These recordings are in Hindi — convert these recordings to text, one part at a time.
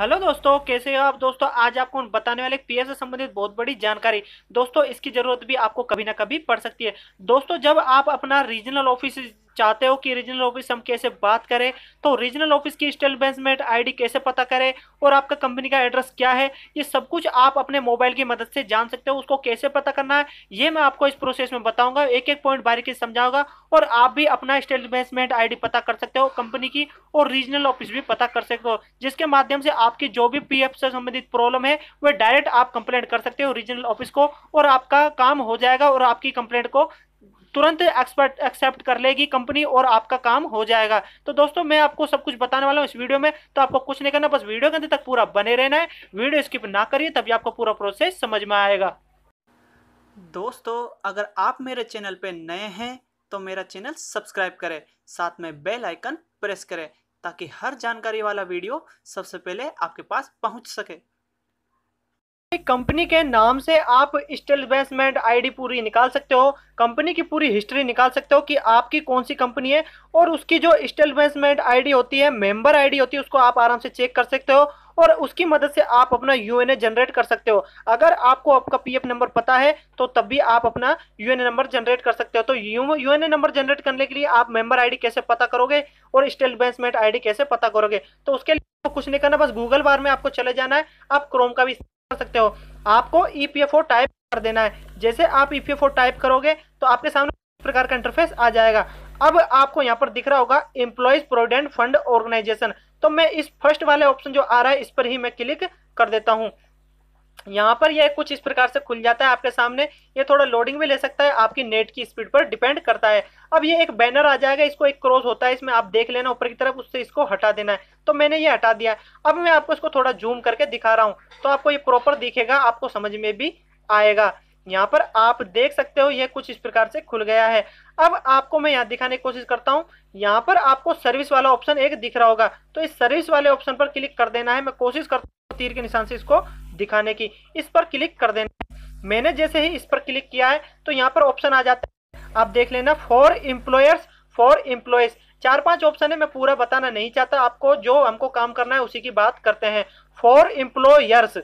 हेलो दोस्तों कैसे हो आप दोस्तों आज आपको बताने वाले पी से संबंधित बहुत बड़ी जानकारी दोस्तों इसकी जरूरत भी आपको कभी ना कभी पड़ सकती है दोस्तों जब आप अपना रीजनल ऑफिस चाहते हो कि रीजनल ऑफिस हम कैसे बात करें तो रीजनल ऑफिस की स्टेटमेंट आईडी कैसे पता करें और आपका कंपनी का एड्रेस क्या है ये सब कुछ आप अपने मोबाइल की मदद से जान सकते हो उसको कैसे पता करना है ये मैं आपको इस प्रोसेस में बताऊंगा एक एक पॉइंट बारीकी समझाऊंगा और आप भी अपना स्टेटमेंट आई पता कर सकते हो कंपनी की और रीजनल ऑफिस भी पता कर सकते हो जिसके माध्यम से आपकी जो भी पी से संबंधित प्रॉब्लम है वह डायरेक्ट आप कंप्लेंट कर सकते हो रीजनल ऑफिस को और आपका काम हो जाएगा और आपकी कंप्लेंट को तुरंत एक्सपर्ट एक्सेप्ट कर लेगी कंपनी और आपका काम हो जाएगा तो दोस्तों मैं आपको सब कुछ बताने वाला हूँ इस वीडियो में तो आपको कुछ नहीं करना बस वीडियो के अंदर तक पूरा बने रहना है वीडियो स्किप ना करिए तभी आपको पूरा प्रोसेस समझ में आएगा दोस्तों अगर आप मेरे चैनल पर नए हैं तो मेरा चैनल सब्सक्राइब करें साथ में बेल आइकन प्रेस करें ताकि हर जानकारी वाला वीडियो सबसे पहले आपके पास पहुंच सके कंपनी के नाम से आप स्टेलबेसमेंट आईडी पूरी निकाल सकते हो कंपनी की पूरी हिस्ट्री निकाल सकते हो कि आपकी कौन सी कंपनी है और उसकी जो स्टेलबेसमेंट आईडी होती है मेंबर आईडी होती है उसको आप आराम से चेक कर सकते हो और उसकी मदद से आप अपना यू जनरेट कर सकते हो अगर आपको आपका पी नंबर पता है तो तब भी आप अपना यू नंबर जनरेट कर सकते हो तो यू नंबर जनरेट करने के लिए आप मेंबर आईडी कैसे पता करोगे और आई आईडी कैसे पता करोगे तो उसके लिए कुछ नहीं करना बस गूगल बार में आपको चले जाना है आप क्रोम का भी कर सकते हो आपको ई e टाइप कर देना है जैसे आप ई e टाइप करोगे तो आपके सामने इस प्रकार का इंटरफेस आ जाएगा अब आपको यहाँ पर दिख रहा होगा एम्प्लॉयज प्रोविडेंट फंड ऑर्गेनाइजेशन तो मैं इस फर्स्ट वाले ऑप्शन जो आ रहा है इस पर ही मैं क्लिक कर देता हूँ यहाँ पर यह कुछ इस प्रकार से खुल जाता है आपके सामने ये थोड़ा लोडिंग भी ले सकता है आपकी नेट की स्पीड पर डिपेंड करता है अब ये एक बैनर आ जाएगा इसको एक क्रॉस होता है इसमें आप देख लेना ऊपर की तरफ उससे इसको हटा देना है तो मैंने ये हटा दिया अब मैं आपको इसको थोड़ा जूम करके दिखा रहा हूँ तो आपको ये प्रॉपर दिखेगा आपको समझ में भी आएगा यहाँ पर आप देख सकते हो यह कुछ इस प्रकार से खुल गया है अब आपको मैं यहाँ दिखाने की कोशिश करता हूँ यहाँ पर आपको सर्विस वाला ऑप्शन एक दिख रहा होगा तो इस सर्विस वाले ऑप्शन पर क्लिक कर देना है मैं कोशिश करता हूँ तीर के निशान से इसको दिखाने की इस पर क्लिक कर देना मैंने जैसे ही इस पर क्लिक किया है तो यहाँ पर ऑप्शन आ जाता है आप देख लेना फॉर एम्प्लॉयर्स फॉर एम्प्लॉयज चार पांच ऑप्शन है मैं पूरा बताना नहीं चाहता आपको जो हमको काम करना है उसी की बात करते हैं फॉर एम्प्लॉयर्स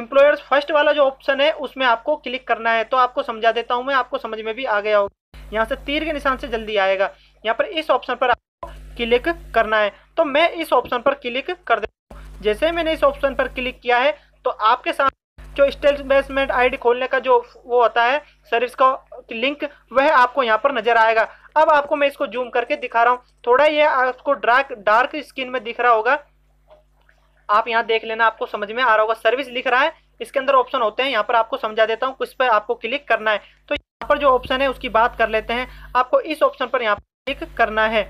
एम्प्लॉयर्स फर्स्ट वाला जो ऑप्शन है उसमें आपको क्लिक करना है तो आपको समझा देता हूँ मैं आपको समझ में भी आ गया होगा यहाँ से तीर के निशान से जल्दी आएगा यहाँ पर इस ऑप्शन पर आपको क्लिक करना है तो मैं इस ऑप्शन पर क्लिक कर देता हूँ जैसे मैंने इस ऑप्शन पर क्लिक किया है तो आपके सामने जो स्टेट इन्वेस्टमेंट आईडी खोलने का जो वो होता है सर्विस का लिंक वह आपको यहाँ पर नजर आएगा अब आपको मैं इसको जूम करके दिखा रहा हूँ थोड़ा ये आपको डार्क डार्क स्किन में दिख रहा होगा आप यहाँ देख लेना आपको समझ में आ रहा होगा सर्विस लिख रहा है इसके अंदर ऑप्शन होते हैं यहाँ पर आपको समझा देता हूँ किस पर आपको क्लिक करना है तो यहाँ पर जो ऑप्शन है उसकी बात कर लेते हैं आपको इस ऑप्शन पर यहाँ पर क्लिक करना है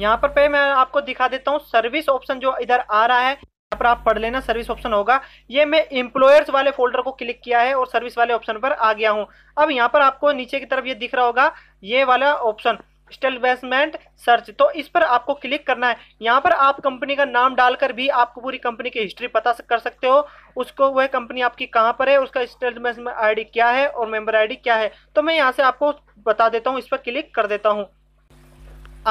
यहाँ पर पे मैं आपको दिखा देता हूँ सर्विस ऑप्शन जो इधर आ रहा है यहाँ पर आप पढ़ लेना सर्विस ऑप्शन होगा ये मैं इंप्लॉयर्स वाले फोल्डर को क्लिक किया है और सर्विस वाले ऑप्शन पर आ गया हूँ अब यहाँ पर आपको नीचे की तरफ ये दिख रहा होगा ये वाला ऑप्शन स्टेलमेंट सर्च तो इस पर आपको क्लिक करना है यहाँ पर आप कंपनी का नाम डालकर भी आपको पूरी कंपनी की हिस्ट्री पता कर सकते हो उसको वह कंपनी आपकी कहाँ पर है उसका स्टेलमेंट आईडी क्या है और मेंबर आईडी क्या है तो मैं यहाँ से आपको बता देता हूँ इस पर क्लिक कर देता हूँ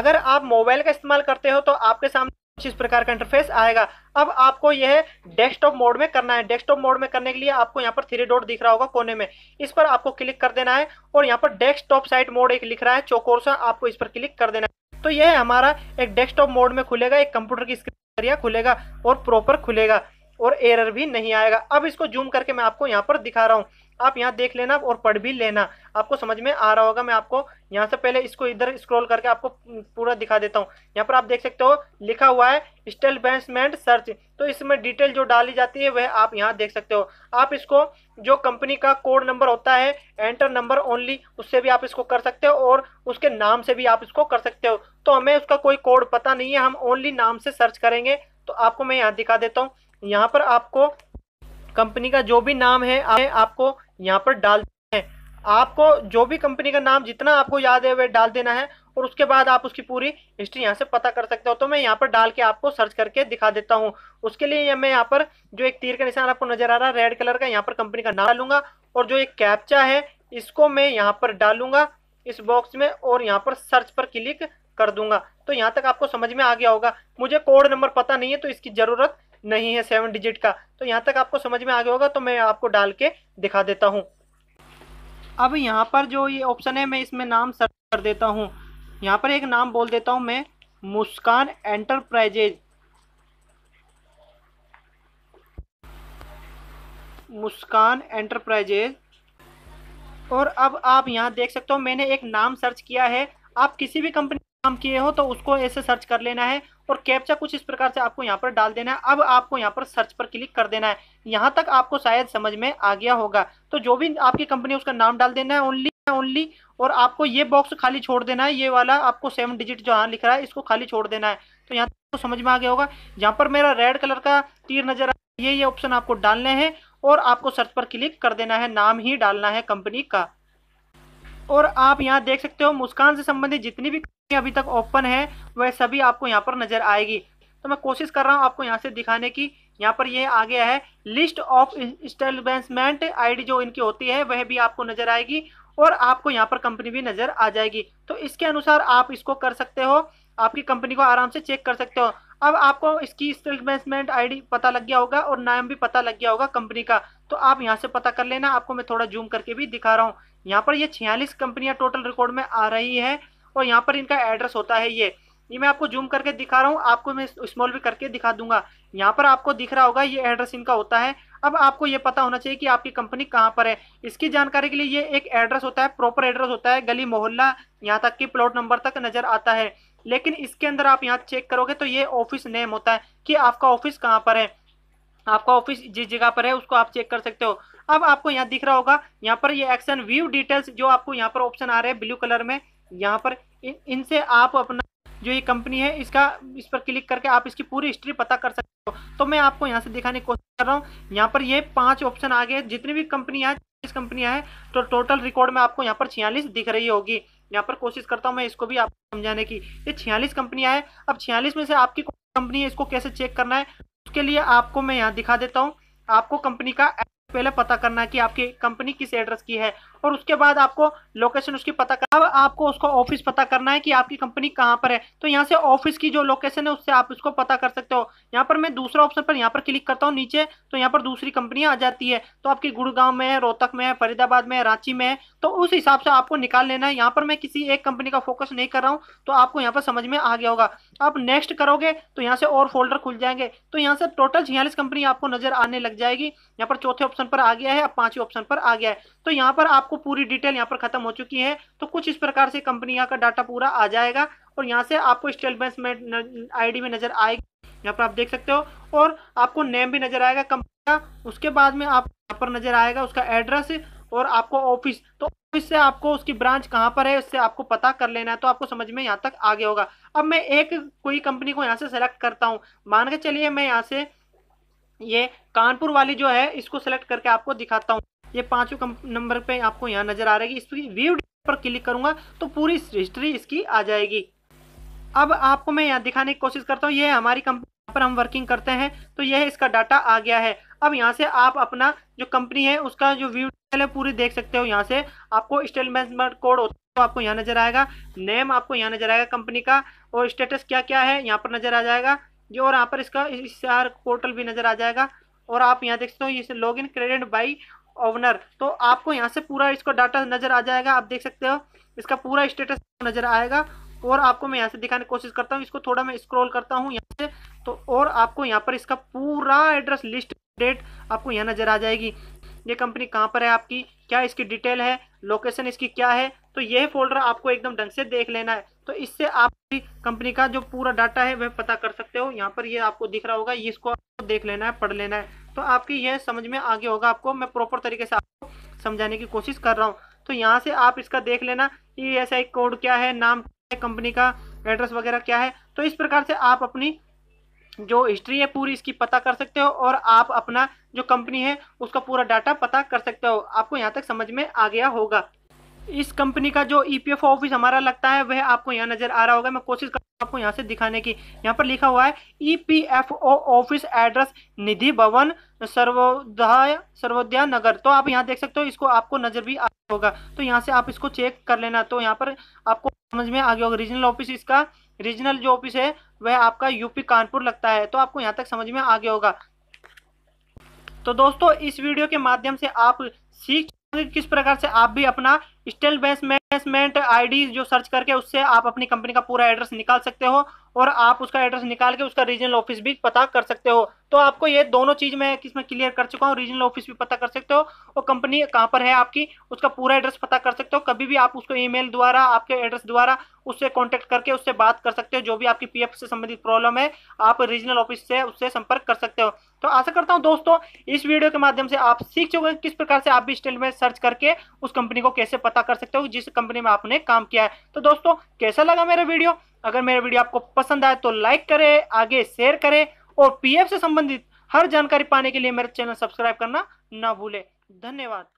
अगर आप मोबाइल का इस्तेमाल करते हो तो आपके सामने कुछ इस प्रकार का इंटरफेस आएगा अब आपको यह डेस्कटॉप मोड में करना है डेस्कटॉप मोड में करने के लिए आपको यहाँ पर थ्री डॉट दिख रहा होगा कोने में इस पर आपको क्लिक कर देना है और यहाँ पर डेस्कटॉप साइट मोड एक लिख रहा है चौकोर सा आपको इस पर क्लिक कर देना है तो यह हमारा एक डेस्कटॉप मोड में खुलेगा एक कंप्यूटर की स्क्रीन खुलेगा और प्रॉपर खुलेगा और एरर भी नहीं आएगा अब इसको जूम करके मैं आपको यहाँ पर दिखा रहा हूँ आप यहाँ देख लेना और पढ़ भी लेना आपको समझ में आ रहा होगा मैं आपको यहाँ से पहले इसको इधर स्क्रॉल करके आपको पूरा दिखा देता हूँ यहाँ पर आप देख सकते हो लिखा हुआ है स्टेल बैंसमेंट सर्च तो इसमें डिटेल जो डाली जाती है वह आप यहाँ देख सकते हो आप इसको जो कंपनी का कोड नंबर होता है एंटर नंबर ओनली उससे भी आप इसको कर सकते हो और उसके नाम से भी आप इसको कर सकते हो तो हमें उसका कोई कोड पता नहीं है हम ओनली नाम से सर्च करेंगे तो आपको मैं यहाँ दिखा देता हूँ यहाँ पर आपको कंपनी का जो भी नाम है आपको यहाँ पर डाल है आपको जो भी कंपनी का नाम जितना आपको याद है वह डाल देना है और उसके बाद आप उसकी पूरी हिस्ट्री यहाँ से पता कर सकते हो तो मैं यहाँ पर डाल के आपको सर्च करके दिखा देता हूँ उसके लिए मैं यहाँ पर जो एक तीर का निशान आपको नजर आ रहा है रेड कलर का यहाँ पर कंपनी का नाम डालूंगा और जो एक कैप्चा है इसको मैं यहाँ पर डालूंगा इस बॉक्स में और यहाँ पर सर्च पर क्लिक कर दूंगा तो यहाँ तक आपको समझ में आ गया होगा मुझे कोड नंबर पता नहीं है तो इसकी ज़रूरत नहीं है सेवन डिजिट का तो यहाँ तक आपको समझ में आ गया होगा तो मैं आपको डाल के दिखा देता हूँ अब यहाँ पर जो ये ऑप्शन है मैं इसमें नाम सर्च कर देता हूँ यहाँ पर एक नाम बोल देता हूँ मैं मुस्कान एंटरप्राइजेज मुस्कान एंटरप्राइजेज और अब आप यहाँ देख सकते हो मैंने एक नाम सर्च किया है आप किसी भी कंपनी काम किए हो तो उसको ऐसे सर्च कर लेना है और कैप्चा कुछ इस प्रकार से आपको यहाँ पर डाल देना है अब आपको यहाँ पर सर्च पर क्लिक कर देना है यहाँ तक आपको शायद समझ में आ गया होगा तो जो भी आपकी कंपनी उसका नाम डाल देना है ओनली ओनली और आपको ये बॉक्स खाली छोड़ देना है ये वाला आपको सेवन डिजिट जो यहाँ लिख रहा है इसको खाली छोड़ देना है तो यहाँ तक आपको समझ में आ गया होगा यहाँ पर मेरा रेड कलर का तीर नजर आ ये ये ऑप्शन आपको डालने हैं और आपको सर्च पर क्लिक कर देना है नाम ही डालना है कंपनी का और आप यहाँ देख सकते हो मुस्कान से संबंधित जितनी भी अभी तक ओपन है वह सभी आपको यहाँ पर नजर आएगी तो मैं कोशिश कर रहा हूँ आपको यहाँ से दिखाने की यहाँ पर ये आ गया है लिस्ट ऑफ इंस्टॉलमेंट आईडी जो इनकी होती है वह भी आपको नजर आएगी और आपको यहाँ पर कंपनी भी नजर आ जाएगी तो इसके अनुसार आप इसको कर सकते हो आपकी कंपनी को आराम से चेक कर सकते हो अब आपको इसकी इंस्टॉलमेंट आईडी पता लग गया होगा और नाम भी पता लग गया होगा कंपनी का तो आप यहाँ से पता कर लेना आपको मैं थोड़ा जूम करके भी दिखा रहा हूँ यहाँ पर ये छियालीस कंपनियां टोटल रिकॉर्ड में आ रही है और यहाँ पर इनका एड्रेस होता है ये ये मैं आपको जूम करके दिखा रहा हूँ आपको मैं स्मॉल भी करके दिखा दूंगा यहाँ पर आपको दिख रहा होगा ये एड्रेस इनका होता है अब आपको ये पता होना चाहिए कि आपकी कंपनी कहाँ पर है इसकी जानकारी के लिए ये एक एड्रेस होता है प्रॉपर एड्रेस होता है गली मोहल्ला यहाँ तक कि प्लॉट नंबर तक नज़र आता है लेकिन इसके अंदर आप यहाँ चेक करोगे तो ये ऑफिस नेम होता है कि आपका ऑफिस कहाँ पर है आपका ऑफिस जिस जगह पर है उसको आप चेक कर सकते हो अब आपको यहाँ दिख रहा होगा यहाँ पर ये एक्शन व्यू डिटेल्स जो आपको यहाँ पर ऑप्शन आ रहे हैं ब्लू कलर में यहाँ पर इनसे आप अपना जो ये कंपनी है इसका इस पर क्लिक करके आप इसकी पूरी हिस्ट्री पता कर सकते हो तो मैं आपको यहाँ से दिखाने की कोशिश कर रहा हूँ यहाँ पर ये पांच ऑप्शन आ गए जितनी भी कंपनियाँ कंपनियाँ हैं तो टोटल रिकॉर्ड में आपको यहाँ पर छियालीस दिख रही होगी यहाँ पर कोशिश करता हूँ मैं इसको भी आपको समझाने की ये छियालीस कंपनियाँ हैं अब छियालीस में से आपकी कौन कंपनी है इसको कैसे चेक करना है उसके लिए आपको मैं यहाँ दिखा देता हूँ आपको कंपनी का पहले पता करना है कि आपकी कंपनी किस एड्रेस की है और उसके बाद आपको लोकेशन उसकी पता कर अब आपको उसको ऑफिस पता करना है कि आपकी कंपनी कहाँ पर है तो यहाँ से ऑफिस की जो लोकेशन है उससे आप उसको पता कर सकते हो यहाँ पर मैं दूसरा ऑप्शन पर यहाँ पर क्लिक करता हूँ नीचे तो यहाँ पर दूसरी कंपनियाँ आ जाती है तो आपकी गुड़गांव में है रोहतक में है फरीदाबाद में है रांची में है तो उस हिसाब से आपको निकाल लेना है यहाँ पर मैं किसी एक कंपनी का फोकस नहीं कर रहा हूँ तो आपको यहाँ पर समझ में आ गया होगा आप नेक्स्ट करोगे तो यहाँ से और फोल्डर खुल जाएंगे तो यहाँ से टोटल छियालीस कंपनी आपको नजर आने लग जाएगी यहाँ पर चौथे ऑप्शन पर आ गया है अब पांचवें ऑप्शन पर आ गया है तो यहाँ पर आपको आपको पूरी डिटेल यहाँ पर खत्म हो चुकी है तो कुछ इस प्रकार से कंपनी का डाटा पूरा आ जाएगा और यहाँ से आपको स्टेटमेंट में आईडी में नजर आएगी यहाँ पर आप देख सकते हो और आपको नेम भी नजर आएगा कंपनी का उसके बाद में आप यहाँ पर नजर आएगा उसका एड्रेस और आपको ऑफिस तो ऑफिस से आपको उसकी ब्रांच कहाँ पर है उससे आपको पता कर लेना है तो आपको समझ में यहाँ तक आगे होगा अब मैं एक कोई कंपनी को यहाँ से सेलेक्ट करता हूँ मान के चलिए मैं यहाँ से ये कानपुर वाली जो है इसको सेलेक्ट करके आपको दिखाता हूँ ये पांचों नंबर पे आपको यहाँ नजर आ रहेगी इसकी व्यू पर क्लिक करूंगा तो पूरी हिस्ट्री इसकी आ जाएगी अब आपको मैं यहाँ दिखाने की कोशिश करता हूँ यह हमारी कंपनी पर हम वर्किंग करते हैं तो यह इसका डाटा आ गया है अब यहाँ से आप अपना जो कंपनी है उसका जो व्यू है पूरी देख सकते हो यहाँ से आपको स्टेटमेंट कोड होता है तो आपको यहाँ नजर आएगा नेम आपको यहाँ नजर आएगा कंपनी का और स्टेटस क्या क्या है यहाँ पर नजर आ जाएगा जो और यहाँ पर इसका इस पोर्टल भी नजर आ जाएगा और आप यहाँ देख सकते हो ये log in credit by owner तो आपको यहाँ से पूरा इसका डाटा नज़र आ जाएगा आप देख सकते हो इसका पूरा स्टेटस नज़र आएगा और आपको मैं यहाँ से दिखाने की कोशिश करता हूँ इसको थोड़ा मैं स्क्रॉल करता हूँ यहाँ से तो और आपको यहाँ पर इसका पूरा एड्रेस लिस्ट डेट आपको यहाँ नज़र आ जाएगी ये कंपनी कहाँ पर है आपकी क्या इसकी डिटेल है लोकेशन इसकी क्या है तो ये फोल्डर आपको एकदम ढंग से देख लेना है तो इससे आप कंपनी का जो पूरा डाटा है वह पता कर सकते हो यहाँ पर ये आपको दिख रहा होगा इसको आपको देख लेना है पढ़ लेना है तो आपकी यह समझ में आगे होगा आपको मैं प्रॉपर तरीके से आपको समझाने की कोशिश कर रहा हूँ तो यहाँ से आप इसका देख लेना ई एस आई कोड क्या है नाम क्या है कंपनी का एड्रेस वगैरह क्या है तो इस प्रकार से आप अपनी जो हिस्ट्री है पूरी इसकी पता कर सकते हो और आप अपना जो कंपनी है उसका पूरा डाटा पता कर सकते हो आपको यहाँ तक समझ में आ गया होगा इस कंपनी का जो ईपीएफओ e ऑफिस हमारा लगता है वह आपको यहाँ नजर आ रहा होगा मैं कोशिश कर आपको यहाँ से दिखाने की यहाँ पर लिखा हुआ है ईपीएफओ ऑफिस एड्रेस निधि भवन सर्वोदय सर्वोदया नगर तो आप यहाँ देख सकते हो इसको आपको नजर भी आ होगा तो यहाँ से आप इसको चेक कर लेना तो यहाँ पर आपको समझ में आ गया होगा रीजनल ऑफिस इसका रीजनल जो ऑफिस है वह आपका यूपी कानपुर लगता है तो आपको यहाँ तक समझ में आ गया होगा तो दोस्तों इस वीडियो के माध्यम से आप सीख किस प्रकार से आप भी अपना स्टेल बेसमेंट आईडी जो सर्च करके उससे आप अपनी कंपनी का पूरा एड्रेस निकाल सकते हो और आप उसका एड्रेस निकाल के उसका रीजनल ऑफिस भी पता कर सकते हो तो आपको ये दोनों चीज मैं किसमें क्लियर कर चुका हूँ रीजनल ऑफिस भी पता कर सकते हो और कंपनी कहाँ पर है आपकी उसका पूरा एड्रेस पता कर सकते हो कभी भी आप उसको ईमेल द्वारा आपके एड्रेस द्वारा उससे कांटेक्ट करके उससे बात कर सकते हो जो भी आपकी पीएफ से संबंधित प्रॉब्लम है आप रीजनल ऑफिस से उससे संपर्क कर सकते हो तो आशा करता हूँ दोस्तों इस वीडियो के माध्यम से आप सीख चुके किस प्रकार से आप भी स्टेल में सर्च करके उस कंपनी को कैसे पता पता कर सकते हो जिस कंपनी में आपने काम किया है तो दोस्तों कैसा लगा मेरा वीडियो अगर मेरा वीडियो आपको पसंद आए तो लाइक करें आगे शेयर करें और पीएफ से संबंधित हर जानकारी पाने के लिए मेरा चैनल सब्सक्राइब करना ना भूले धन्यवाद